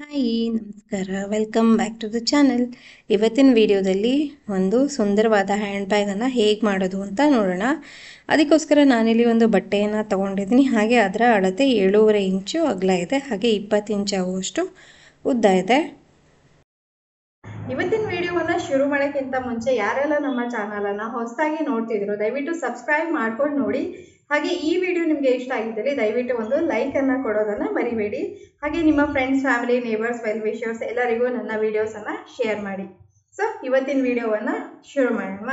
hi ನಮಸ್ಕಾರ welcome back to the channel ಇವತ್ತಿನ ವಿಡಿಯೋದಲ್ಲಿ ಒಂದು ಸುಂದರವಾದ ಹ್ಯಾಂಡ್ ಬ್ಯಾಗನ್ನು ಹೇಗೆ ಮಾಡೋದು ಅಂತ ನೋಡೋಣ ಅದಕ್ಕೋಸ್ಕರ ನಾನಿಲ್ಲಿ ಒಂದು ಬಟ್ಟೆಯನ್ನು ತೊಗೊಂಡಿದ್ದೀನಿ ಹಾಗೆ ಅದರ ಅಳತೆ ಏಳೂವರೆ ಇಂಚು ಅಗಲ ಇದೆ ಹಾಗೆ ಇಪ್ಪತ್ತು ಇಂಚು ಆಗುವಷ್ಟು ಉದ್ದ ಇದೆ ಇವತ್ತಿನ ವಿಡಿಯೋವನ್ನು ಶುರು ಮಾಡೋಕ್ಕಿಂತ ಮುಂಚೆ ಯಾರೆಲ್ಲ ನಮ್ಮ ಚಾನಲನ್ನು ಹೊಸದಾಗಿ ನೋಡ್ತಿದ್ರು ದಯವಿಟ್ಟು ಸಬ್ಸ್ಕ್ರೈಬ್ ಮಾಡ್ಕೊಂಡು ನೋಡಿ ಹಾಗೆ ಈ ವಿಡಿಯೋ ನಿಮಗೆ ಇಷ್ಟ ಆಗಿದ್ದರೆ ದಯವಿಟ್ಟು ಒಂದು ಲೈಕನ್ನು ಕೊಡೋದನ್ನು ಮರಿಬೇಡಿ ಹಾಗೆ ನಿಮ್ಮ friends family neighbours well wishers ಎಲ್ಲರಿಗೂ ನನ್ನ ವಿಡಿಯೋಸನ್ನು ಶೇರ್ ಮಾಡಿ ಸೊ ಇವತ್ತಿನ ವಿಡಿಯೋವನ್ನು ಶುರು ಮಾಡೋಣ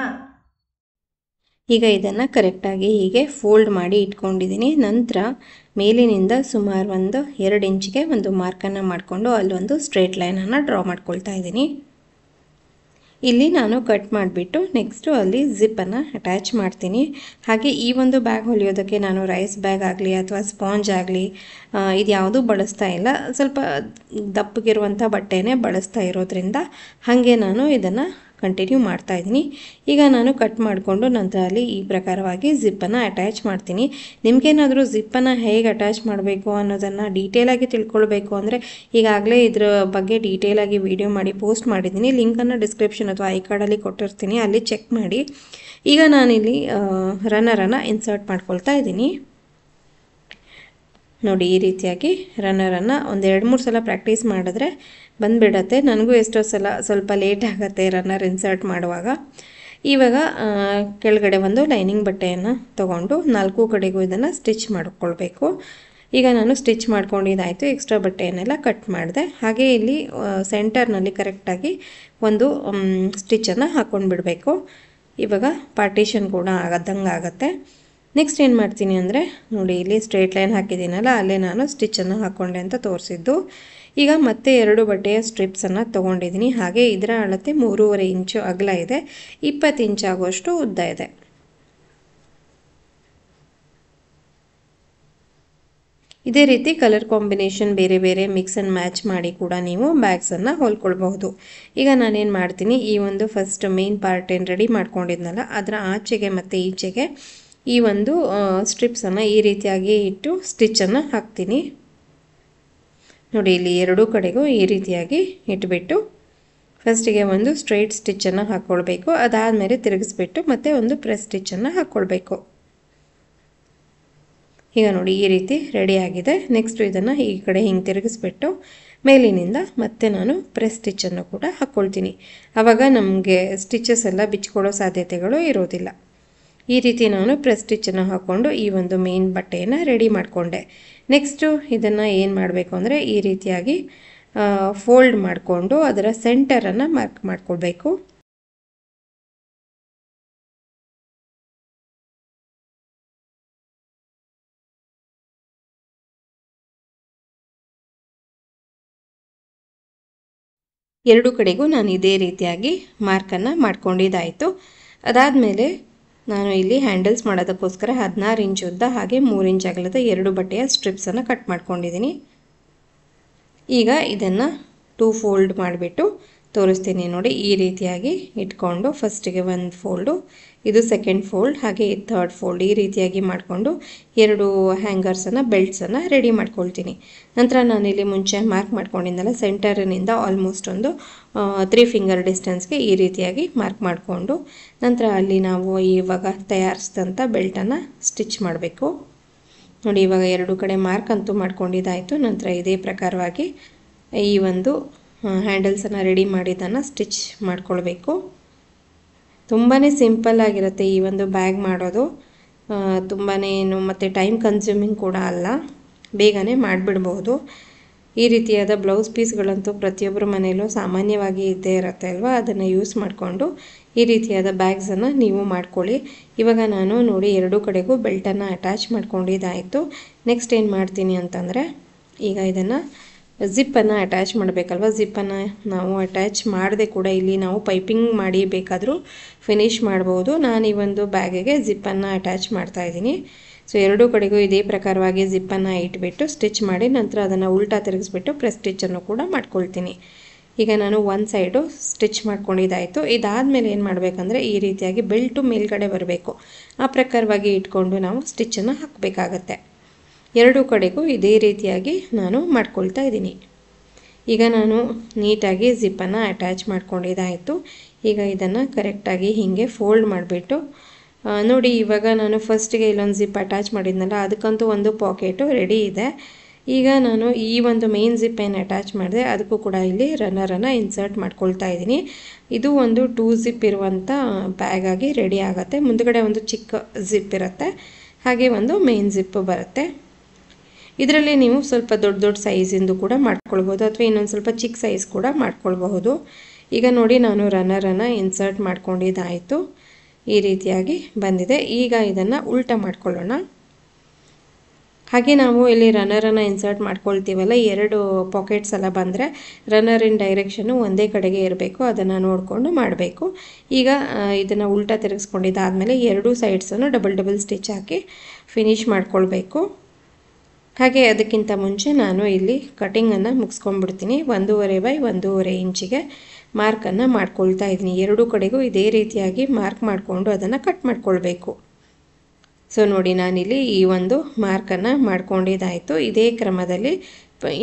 ಈಗ ಇದನ್ನು ಕರೆಕ್ಟಾಗಿ ಹೀಗೆ ಫೋಲ್ಡ್ ಮಾಡಿ ಇಟ್ಕೊಂಡಿದ್ದೀನಿ ನಂತರ ಮೇಲಿನಿಂದ ಸುಮಾರು ಒಂದು ಎರಡು ಇಂಚಿಗೆ ಒಂದು ಮಾರ್ಕನ್ನು ಮಾಡಿಕೊಂಡು ಅಲ್ಲೊಂದು ಸ್ಟ್ರೇಟ್ ಲೈನನ್ನು ಡ್ರಾ ಮಾಡ್ಕೊಳ್ತಾ ಇದ್ದೀನಿ ಇಲ್ಲಿ ನಾನು ಕಟ್ ಮಾಡಿಬಿಟ್ಟು ನೆಕ್ಸ್ಟು ಅಲ್ಲಿ ಝಿಪ್ಪನ್ನು ಅಟ್ಯಾಚ್ ಮಾಡ್ತೀನಿ ಹಾಗೆ ಈ ಒಂದು ಬ್ಯಾಗ್ ಹೊಲಿಯೋದಕ್ಕೆ ನಾನು ರೈಸ್ ಬ್ಯಾಗ್ ಆಗಲಿ ಅಥವಾ ಸ್ಪಾಂಜ್ ಆಗಲಿ ಇದು ಯಾವುದೂ ಬಳಸ್ತಾ ಇಲ್ಲ ಸ್ವಲ್ಪ ದಪ್ಪಗಿರುವಂಥ ಬಟ್ಟೆನೇ ಬಳಸ್ತಾ ಇರೋದ್ರಿಂದ ಹಾಗೆ ನಾನು ಇದನ್ನು ಕಂಟಿನ್ಯೂ ಮಾಡ್ತಾ ಇದ್ದೀನಿ ಈಗ ನಾನು ಕಟ್ ಮಾಡಿಕೊಂಡು ಅಲ್ಲಿ ಈ ಪ್ರಕಾರವಾಗಿ ಜಿಪ್ಪನ್ನು ಅಟ್ಯಾಚ್ ಮಾಡ್ತೀನಿ ನಿಮಗೇನಾದರೂ ಜಿಪ್ಪನ್ನು ಹೇಗೆ ಅಟ್ಯಾಚ್ ಮಾಡಬೇಕು ಅನ್ನೋದನ್ನು ಡೀಟೇಲಾಗಿ ತಿಳ್ಕೊಳ್ಬೇಕು ಅಂದರೆ ಈಗಾಗಲೇ ಇದರ ಬಗ್ಗೆ ಡೀಟೇಲಾಗಿ ವಿಡಿಯೋ ಮಾಡಿ ಪೋಸ್ಟ್ ಮಾಡಿದ್ದೀನಿ ಲಿಂಕನ್ನು ಡಿಸ್ಕ್ರಿಪ್ಷನ್ ಅಥವಾ ಐ ಕಾರ್ಡಲ್ಲಿ ಕೊಟ್ಟಿರ್ತೀನಿ ಅಲ್ಲಿ ಚೆಕ್ ಮಾಡಿ ಈಗ ನಾನಿಲ್ಲಿ ರನ್ನರನ್ನು ಇನ್ಸರ್ಟ್ ಮಾಡ್ಕೊಳ್ತಾ ಇದ್ದೀನಿ ನೋಡಿ ಈ ರೀತಿಯಾಗಿ ರನ್ನರನ್ನು ಒಂದು ಎರಡು ಮೂರು ಸಲ ಪ್ರಾಕ್ಟೀಸ್ ಮಾಡಿದ್ರೆ ಬಂದುಬಿಡತ್ತೆ ನನಗೂ ಎಷ್ಟೋ ಸಲ ಸ್ವಲ್ಪ ಲೇಟ್ ಆಗುತ್ತೆ ರನ್ನರ್ ಇನ್ಸರ್ಟ್ ಮಾಡುವಾಗ ಇವಾಗ ಕೆಳಗಡೆ ಒಂದು ಲೈನಿಂಗ್ ಬಟ್ಟೆಯನ್ನು ತಗೊಂಡು ನಾಲ್ಕು ಕಡೆಗೂ ಇದನ್ನು ಸ್ಟಿಚ್ ಮಾಡಿಕೊಳ್ಬೇಕು ಈಗ ನಾನು ಸ್ಟಿಚ್ ಮಾಡ್ಕೊಂಡಿದ್ದಾಯಿತು ಎಕ್ಸ್ಟ್ರಾ ಬಟ್ಟೆಯನ್ನೆಲ್ಲ ಕಟ್ ಮಾಡಿದೆ ಹಾಗೆ ಇಲ್ಲಿ ಸೆಂಟರ್ನಲ್ಲಿ ಕರೆಕ್ಟಾಗಿ ಒಂದು ಸ್ಟಿಚ್ಚನ್ನು ಹಾಕ್ಕೊಂಡು ಬಿಡಬೇಕು ಇವಾಗ ಪಾರ್ಟಿಷನ್ ಕೂಡ ಆಗದಂಗೆ ಆಗತ್ತೆ ನೆಕ್ಸ್ಟ್ ಏನು ಮಾಡ್ತೀನಿ ಅಂದರೆ ನೋಡಿ ಇಲ್ಲಿ ಸ್ಟ್ರೇಟ್ ಲೈನ್ ಹಾಕಿದ್ದೀನಲ್ಲ ಅಲ್ಲೇ ನಾನು ಸ್ಟಿಚನ್ನು ಹಾಕ್ಕೊಂಡೆ ಅಂತ ತೋರಿಸಿದ್ದು ಈಗ ಮತ್ತೆ ಎರಡು ಬಟ್ಟೆಯ ಸ್ಟ್ರಿಪ್ಸನ್ನು ತೊಗೊಂಡಿದ್ದೀನಿ ಹಾಗೆ ಇದರ ಅಳತೆ ಮೂರುವರೆ ಇಂಚು ಅಗಲ ಇದೆ ಇಪ್ಪತ್ತು ಆಗುವಷ್ಟು ಉದ್ದ ಇದೆ ಇದೇ ರೀತಿ ಕಲರ್ ಕಾಂಬಿನೇಷನ್ ಬೇರೆ ಬೇರೆ ಮಿಕ್ಸ್ ಆ್ಯಂಡ್ ಮ್ಯಾಚ್ ಮಾಡಿ ಕೂಡ ನೀವು ಬ್ಯಾಗ್ಸನ್ನು ಹೊಲ್ಕೊಳ್ಬಹುದು ಈಗ ನಾನೇನು ಮಾಡ್ತೀನಿ ಈ ಒಂದು ಫಸ್ಟ್ ಮೇನ್ ಪಾರ್ಟ್ ಏನು ರೆಡಿ ಮಾಡ್ಕೊಂಡಿದ್ನಲ್ಲ ಅದರ ಆಚೆಗೆ ಮತ್ತು ಈಚೆಗೆ ಈ ಒಂದು ಸ್ಟ್ರಿಪ್ಸನ್ನು ಈ ರೀತಿಯಾಗಿ ಇಟ್ಟು ಸ್ಟಿಚ್ಚನ್ನು ಹಾಕ್ತೀನಿ ನೋಡಿ ಇಲ್ಲಿ ಎರಡೂ ಕಡೆಗೂ ಈ ರೀತಿಯಾಗಿ ಇಟ್ಬಿಟ್ಟು ಫಸ್ಟಿಗೆ ಒಂದು ಸ್ಟ್ರೈಟ್ ಸ್ಟಿಚ್ಚನ್ನು ಹಾಕ್ಕೊಳ್ಬೇಕು ಅದಾದಮೇಲೆ ತಿರುಗಿಸ್ಬಿಟ್ಟು ಮತ್ತೆ ಒಂದು ಪ್ರೆಸ್ ಸ್ಟಿಚ್ಚನ್ನು ಹಾಕ್ಕೊಳ್ಬೇಕು ಈಗ ನೋಡಿ ಈ ರೀತಿ ರೆಡಿಯಾಗಿದೆ ನೆಕ್ಸ್ಟ್ ಇದನ್ನು ಈ ಕಡೆ ಹಿಂಗೆ ತಿರುಗಿಸ್ಬಿಟ್ಟು ಮೇಲಿನಿಂದ ಮತ್ತೆ ನಾನು ಪ್ರೆಸ್ ಸ್ಟಿಚ್ಚನ್ನು ಕೂಡ ಹಾಕ್ಕೊಳ್ತೀನಿ ಆವಾಗ ನಮಗೆ ಸ್ಟಿಚಸ್ ಎಲ್ಲ ಬಿಚ್ಕೊಳ್ಳೋ ಸಾಧ್ಯತೆಗಳು ಇರೋದಿಲ್ಲ ಈ ರೀತಿ ನಾನು ಪ್ರೆಸ್ ಅನ್ನು ಹಾಕ್ಕೊಂಡು ಈ ಒಂದು ಮೇನ್ ಬಟ್ಟೆಯನ್ನು ರೆಡಿ ಮಾಡಿಕೊಂಡೆ ನೆಕ್ಸ್ಟು ಇದನ್ನು ಏನು ಮಾಡಬೇಕು ಅಂದರೆ ಈ ರೀತಿಯಾಗಿ ಫೋಲ್ಡ್ ಮಾಡಿಕೊಂಡು ಅದರ ಸೆಂಟರನ್ನು ಮಾರ್ಕ್ ಮಾಡಿಕೊಳ್ಬೇಕು ಎರಡು ಕಡೆಗೂ ನಾನು ಇದೇ ರೀತಿಯಾಗಿ ಮಾರ್ಕನ್ನು ಮಾಡ್ಕೊಂಡಿದ್ದಾಯಿತು ಅದಾದಮೇಲೆ ನಾನು ಇಲ್ಲಿ ಹ್ಯಾಂಡಲ್ಸ್ ಮಾಡೋದಕ್ಕೋಸ್ಕರ ಹದಿನಾರು ಇಂಚ್ ಉದ್ದ ಹಾಗೆ ಮೂರು ಇಂಚ್ ಅಗಲದ ಎರಡು ಬಟ್ಟೆಯ ಸ್ಟ್ರಿಪ್ಸನ್ನು ಕಟ್ ಮಾಡ್ಕೊಂಡಿದ್ದೀನಿ ಈಗ ಇದನ್ನು ಟೂ ಫೋಲ್ಡ್ ಮಾಡಿಬಿಟ್ಟು ತೋರಿಸ್ತೀನಿ ನೋಡಿ ಈ ರೀತಿಯಾಗಿ ಇಟ್ಕೊಂಡು ಫಸ್ಟಿಗೆ ಒಂದು ಫೋಲ್ಡು ಇದು ಸೆಕೆಂಡ್ ಫೋಲ್ಡ್ ಹಾಗೆ ಥರ್ಡ್ ಫೋಲ್ಡ್ ಈ ರೀತಿಯಾಗಿ ಮಾಡಿಕೊಂಡು ಎರಡು ಹ್ಯಾಂಗರ್ಸನ್ನು ಬೆಲ್ಟ್ಸನ್ನು ರೆಡಿ ಮಾಡ್ಕೊಳ್ತೀನಿ ನಂತರ ನಾನಿಲ್ಲಿ ಮುಂಚೆ ಮಾರ್ಕ್ ಮಾಡ್ಕೊಂಡಿದ್ದೆಲ್ಲ ಸೆಂಟರಿನಿಂದ ಆಲ್ಮೋಸ್ಟ್ ಒಂದು ತ್ರೀ ಫಿಂಗರ್ ಡಿಸ್ಟೆನ್ಸ್ಗೆ ಈ ರೀತಿಯಾಗಿ ಮಾರ್ಕ್ ಮಾಡಿಕೊಂಡು ನಂತರ ಅಲ್ಲಿ ನಾವು ಇವಾಗ ತಯಾರಿಸಿದಂಥ ಬೆಲ್ಟನ್ನು ಸ್ಟಿಚ್ ಮಾಡಬೇಕು ನೋಡಿ ಇವಾಗ ಎರಡು ಕಡೆ ಮಾರ್ಕ್ ಅಂತೂ ಮಾಡ್ಕೊಂಡಿದ್ದಾಯಿತು ನಂತರ ಇದೇ ಪ್ರಕಾರವಾಗಿ ಈ ಒಂದು ಹ್ಯಾಂಡಲ್ಸನ್ನು ರೆಡಿ ಮಾಡಿದ್ದನ್ನು ಸ್ಟಿಚ್ ಮಾಡ್ಕೊಳ್ಬೇಕು ತುಂಬಾ ಸಿಂಪಲ್ ಆಗಿರುತ್ತೆ ಈ ಒಂದು ಬ್ಯಾಗ್ ಮಾಡೋದು ತುಂಬಾ ಏನು ಮತ್ತು ಟೈಮ್ ಕನ್ಸ್ಯೂಮಿಂಗ್ ಕೂಡ ಅಲ್ಲ ಬೇಗನೆ ಮಾಡಿಬಿಡ್ಬೋದು ಈ ರೀತಿಯಾದ ಬ್ಲೌಸ್ ಪೀಸ್ಗಳಂತೂ ಪ್ರತಿಯೊಬ್ಬರ ಮನೆಯಲ್ಲೂ ಸಾಮಾನ್ಯವಾಗಿ ಇದ್ದೇ ಇರುತ್ತೆ ಅಲ್ವಾ ಅದನ್ನು ಯೂಸ್ ಮಾಡಿಕೊಂಡು ಈ ರೀತಿಯಾದ ಬ್ಯಾಗ್ಸನ್ನು ನೀವು ಮಾಡ್ಕೊಳ್ಳಿ ಇವಾಗ ನಾನು ನೋಡಿ ಎರಡೂ ಕಡೆಗೂ ಬೆಲ್ಟನ್ನು ಅಟ್ಯಾಚ್ ಮಾಡ್ಕೊಂಡಿದ್ದಾಯಿತು ನೆಕ್ಸ್ಟ್ ಏನು ಮಾಡ್ತೀನಿ ಅಂತಂದರೆ ಈಗ ಇದನ್ನು ಜಿಪ್ಪನ್ನು ಅಟ್ಯಾಚ್ ಮಾಡಬೇಕಲ್ವ ಜಿಪ್ಪನ್ನು ನಾವು ಅಟ್ಯಾಚ್ ಮಾಡದೆ ಕೂಡ ಇಲ್ಲಿ ನಾವು ಪೈಪಿಂಗ್ ಮಾಡಿ ಬೇಕಾದರೂ ಫಿನಿಶ್ ಮಾಡ್ಬೋದು ನಾನು ಈ ಒಂದು ಬ್ಯಾಗಿಗೆ ಜಿಪ್ಪನ್ನು ಅಟ್ಯಾಚ್ ಮಾಡ್ತಾ ಇದ್ದೀನಿ ಸೊ ಎರಡೂ ಕಡೆಗೂ ಇದೇ ಪ್ರಕಾರವಾಗಿ ಜಿಪ್ಪನ್ನು ಇಟ್ಬಿಟ್ಟು ಸ್ಟಿಚ್ ಮಾಡಿ ನಂತರ ಅದನ್ನು ಉಲ್ಟಾ ತಿರುಗಿಸ್ಬಿಟ್ಟು ಪ್ರೆಸ್ ಸ್ಟಿಚ್ಚನ್ನು ಕೂಡ ಮಾಡ್ಕೊಳ್ತೀನಿ ಈಗ ನಾನು ಒಂದು ಸೈಡು ಸ್ಟಿಚ್ ಮಾಡ್ಕೊಂಡಿದ್ದಾಯಿತು ಇದಾದಮೇಲೆ ಏನು ಮಾಡಬೇಕಂದ್ರೆ ಈ ರೀತಿಯಾಗಿ ಬೆಲ್ಟು ಮೇಲ್ಗಡೆ ಬರಬೇಕು ಆ ಪ್ರಕಾರವಾಗಿ ಇಟ್ಕೊಂಡು ನಾವು ಸ್ಟಿಚ್ಚನ್ನು ಹಾಕಬೇಕಾಗತ್ತೆ ಎರಡೂ ಕಡೆಗೂ ಇದೇ ರೀತಿಯಾಗಿ ನಾನು ಮಾಡ್ಕೊಳ್ತಾ ಇದ್ದೀನಿ ಈಗ ನಾನು ನೀಟಾಗಿ ಜಿಪ್ಪನ್ನು ಅಟ್ಯಾಚ್ ಮಾಡ್ಕೊಂಡಿದ್ದಾಯಿತು ಈಗ ಇದನ್ನು ಕರೆಕ್ಟಾಗಿ ಹೀಗೆ ಫೋಲ್ಡ್ ಮಾಡಿಬಿಟ್ಟು ನೋಡಿ ಇವಾಗ ನಾನು ಫಸ್ಟಿಗೆ ಇಲ್ಲೊಂದು ಜಿಪ್ ಅಟ್ಯಾಚ್ ಮಾಡಿದ್ನಲ್ಲ ಅದಕ್ಕಂತೂ ಒಂದು ಪಾಕೆಟು ರೆಡಿ ಇದೆ ಈಗ ನಾನು ಈ ಒಂದು ಮೇನ್ ಜಿಪ್ ಏನು ಅಟ್ಯಾಚ್ ಮಾಡಿದೆ ಅದಕ್ಕೂ ಕೂಡ ಇಲ್ಲಿ ರನ್ನರನ್ನು ಇನ್ಸರ್ಟ್ ಮಾಡ್ಕೊಳ್ತಾ ಇದ್ದೀನಿ ಇದು ಒಂದು ಟೂ ಜಿಪ್ ಇರುವಂಥ ಬ್ಯಾಗಾಗಿ ರೆಡಿ ಆಗುತ್ತೆ ಮುಂದುಗಡೆ ಒಂದು ಚಿಕ್ಕ ಜಿಪ್ ಇರುತ್ತೆ ಹಾಗೆ ಒಂದು ಮೇನ್ ಜಿಪ್ಪು ಬರುತ್ತೆ ಇದರಲ್ಲಿ ನೀವು ಸ್ವಲ್ಪ ದೊಡ್ಡ ದೊಡ್ಡ ಸೈಜಿಂದು ಕೂಡ ಮಾಡ್ಕೊಳ್ಬೋದು ಅಥವಾ ಇನ್ನೊಂದು ಸ್ವಲ್ಪ ಚಿಕ್ಕ ಸೈಜ್ ಕೂಡ ಮಾಡ್ಕೊಳ್ಬಹುದು ಈಗ ನೋಡಿ ನಾನು ರನ್ನರನ್ನು ಇನ್ಸರ್ಟ್ ಮಾಡ್ಕೊಂಡಿದ್ದಾಯಿತು ಈ ರೀತಿಯಾಗಿ ಬಂದಿದೆ ಈಗ ಇದನ್ನು ಉಲ್ಟ ಮಾಡ್ಕೊಳ್ಳೋಣ ಹಾಗೆ ನಾವು ಇಲ್ಲಿ ರನ್ನರನ್ನು ಇನ್ಸರ್ಟ್ ಮಾಡ್ಕೊಳ್ತೀವಲ್ಲ ಎರಡು ಪಾಕೆಟ್ಸ್ ಎಲ್ಲ ಬಂದರೆ ರನ್ನರ್ ಇನ್ ಡೈರೆಕ್ಷನು ಒಂದೇ ಕಡೆಗೆ ಇರಬೇಕು ಅದನ್ನು ನೋಡಿಕೊಂಡು ಮಾಡಬೇಕು ಈಗ ಇದನ್ನು ಉಲ್ಟಾ ತಿರುಗಿಸ್ಕೊಂಡಿದ್ದಾದಮೇಲೆ ಎರಡೂ ಸೈಡ್ಸನ್ನು ಡಬಲ್ ಡಬಲ್ ಸ್ಟಿಚ್ ಹಾಕಿ ಫಿನಿಶ್ ಮಾಡ್ಕೊಳ್ಬೇಕು ಹಾಗೆ ಅದಕ್ಕಿಂತ ಮುಂಚೆ ನಾನು ಇಲ್ಲಿ ಕಟಿಂಗನ್ನು ಮುಗಿಸ್ಕೊಂಡ್ಬಿಡ್ತೀನಿ ಒಂದೂವರೆ ಬೈ ಒಂದೂವರೆ ಇಂಚಿಗೆ ಮಾರ್ಕನ್ನು ಮಾಡ್ಕೊಳ್ತಾ ಇದ್ದೀನಿ ಎರಡೂ ಕಡೆಗೂ ಇದೇ ರೀತಿಯಾಗಿ ಮಾರ್ಕ್ ಮಾಡಿಕೊಂಡು ಅದನ್ನು ಕಟ್ ಮಾಡ್ಕೊಳ್ಬೇಕು ಸೊ ನೋಡಿ ನಾನಿಲ್ಲಿ ಈ ಒಂದು ಮಾರ್ಕನ್ನು ಮಾಡ್ಕೊಂಡಿದ್ದಾಯಿತು ಇದೇ ಕ್ರಮದಲ್ಲಿ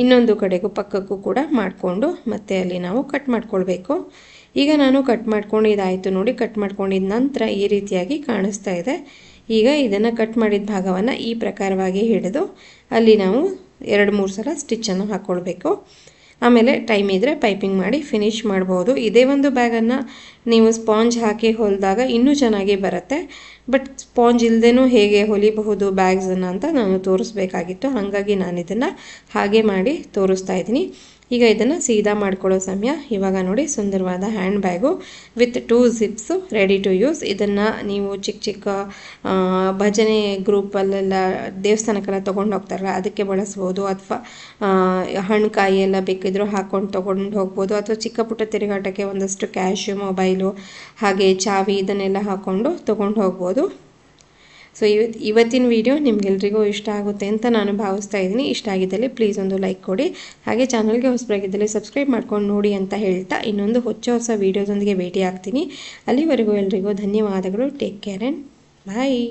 ಇನ್ನೊಂದು ಕಡೆಗೂ ಪಕ್ಕಕ್ಕೂ ಕೂಡ ಮಾಡಿಕೊಂಡು ಮತ್ತೆ ಅಲ್ಲಿ ನಾವು ಕಟ್ ಮಾಡ್ಕೊಳ್ಬೇಕು ಈಗ ನಾನು ಕಟ್ ಮಾಡ್ಕೊಂಡಿದ್ದಾಯಿತು ನೋಡಿ ಕಟ್ ಮಾಡ್ಕೊಂಡಿದ್ದ ನಂತರ ಈ ರೀತಿಯಾಗಿ ಕಾಣಿಸ್ತಾ ಇದೆ ಈಗ ಇದನ್ನು ಕಟ್ ಮಾಡಿದ ಭಾಗವನ್ನು ಈ ಪ್ರಕಾರವಾಗಿ ಹಿಡಿದು ಅಲ್ಲಿ ನಾವು ಎರಡು ಮೂರು ಸಲ ಸ್ಟಿಚ್ಚನ್ನು ಹಾಕ್ಕೊಳ್ಬೇಕು ಆಮೇಲೆ ಟೈಮ್ ಇದ್ದರೆ ಪೈಪಿಂಗ್ ಮಾಡಿ ಫಿನಿಶ್ ಮಾಡ್ಬೋದು ಇದೇ ಒಂದು ಬ್ಯಾಗನ್ನು ನೀವು ಸ್ಪಾಂಜ್ ಹಾಕಿ ಹೊಲಿದಾಗ ಇನ್ನೂ ಚೆನ್ನಾಗಿ ಬರುತ್ತೆ ಬಟ್ ಸ್ಪಾಂಜ್ ಇಲ್ಲದೇನೂ ಹೇಗೆ ಹೊಲಿಬಹುದು ಬ್ಯಾಗ್ಸನ್ನು ಅಂತ ನಾನು ತೋರಿಸ್ಬೇಕಾಗಿತ್ತು ಹಾಗಾಗಿ ನಾನು ಇದನ್ನು ಹಾಗೆ ಮಾಡಿ ತೋರಿಸ್ತಾ ಇದ್ದೀನಿ ಈಗ ಇದನ್ನು ಸೀದಾ ಮಾಡ್ಕೊಳ್ಳೋ ಸಮಯ ಇವಾಗ ನೋಡಿ ಸುಂದರವಾದ hand bag with two zips ready to use ಇದನ್ನು ನೀವು ಚಿಕ್ಕ ಚಿಕ್ಕ ಭಜನೆ ಗ್ರೂಪಲ್ಲೆಲ್ಲ ದೇವಸ್ಥಾನಕ್ಕೆಲ್ಲ ತೊಗೊಂಡು ಹೋಗ್ತಾರಲ್ಲ ಅದಕ್ಕೆ ಬಳಸ್ಬೋದು ಅಥವಾ ಹಣ್ಣುಕಾಯಿ ಎಲ್ಲ ಬೇಕಿದ್ದರೂ ಹಾಕ್ಕೊಂಡು ತೊಗೊಂಡು ಹೋಗ್ಬೋದು ಅಥವಾ ಚಿಕ್ಕ ಪುಟ್ಟ ತಿರುಗಾಟಕ್ಕೆ ಒಂದಷ್ಟು ಕ್ಯಾಶು ಮೊಬೈಲು ಹಾಗೆ ಚಾವಿ ಇದನ್ನೆಲ್ಲ ಹಾಕ್ಕೊಂಡು ತೊಗೊಂಡು ಹೋಗ್ಬೋದು ಸೊ ಇವತ್ತು ಇವತ್ತಿನ ವೀಡಿಯೋ ನಿಮಗೆಲ್ರಿಗೂ ಇಷ್ಟ ಆಗುತ್ತೆ ಅಂತ ನಾನು ಭಾವಿಸ್ತಾ ಇದ್ದೀನಿ ಇಷ್ಟ ಆಗಿದ್ದಲ್ಲಿ ಪ್ಲೀಸ್ ಒಂದು ಲೈಕ್ ಕೊಡಿ ಹಾಗೆ ಚಾನಲ್ಗೆ ಹೊಸಬಾಗಿದ್ದಲ್ಲಿ ಸಬ್ಸ್ಕ್ರೈಬ್ ಮಾಡ್ಕೊಂಡು ನೋಡಿ ಅಂತ ಹೇಳ್ತಾ ಇನ್ನೊಂದು ಹೊಚ್ಚ ಹೊಸ ವೀಡಿಯೋದೊಂದಿಗೆ ಭೇಟಿ ಆಗ್ತೀನಿ ಅಲ್ಲಿವರೆಗೂ ಎಲ್ರಿಗೂ ಧನ್ಯವಾದಗಳು ಟೇಕ್ ಕೇರ್ ಆ್ಯಂಡ್ ಬಾಯ್